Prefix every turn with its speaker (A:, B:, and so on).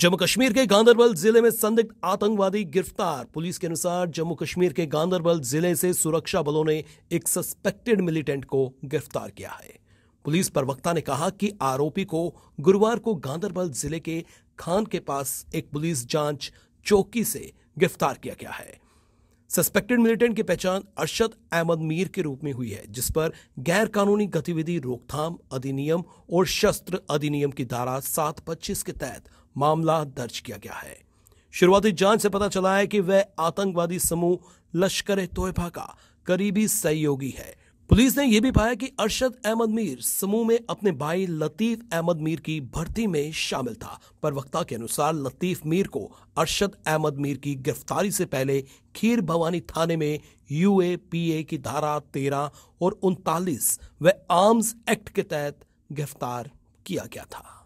A: जम्मू कश्मीर के गांधरबल जिले में संदिग्ध आतंकवादी गिरफ्तार पुलिस के अनुसार जम्मू कश्मीर के गांधरबल जिले से सुरक्षा बलों ने एक सस्पेक्टेड मिलिटेंट को गिरफ्तार किया है पुलिस प्रवक्ता ने कहा कि आरोपी को गुरुवार को गांधरबल जिले के खान के पास एक पुलिस जांच चौकी से गिरफ्तार किया गया है सस्पेक्टेड मिलिटेंट की पहचान अरशद अहमद मीर के रूप में हुई है जिस पर गैर कानूनी गतिविधि रोकथाम अधिनियम और शस्त्र अधिनियम की धारा सात के तहत मामला दर्ज किया गया है शुरुआती जांच से पता चला है कि वह आतंकवादी समूह लश्कर तोयबा का करीबी सहयोगी है पुलिस ने यह भी पाया कि अरशद अहमद मीर समूह में अपने भाई लतीफ अहमद मीर की भर्ती में शामिल था पर वक्ता के अनुसार लतीफ मीर को अरशद अहमद मीर की गिरफ्तारी से पहले खीर भवानी थाने में यूएपीए की धारा तेरह और उनतालीस व आर्म्स एक्ट के तहत गिरफ्तार किया गया था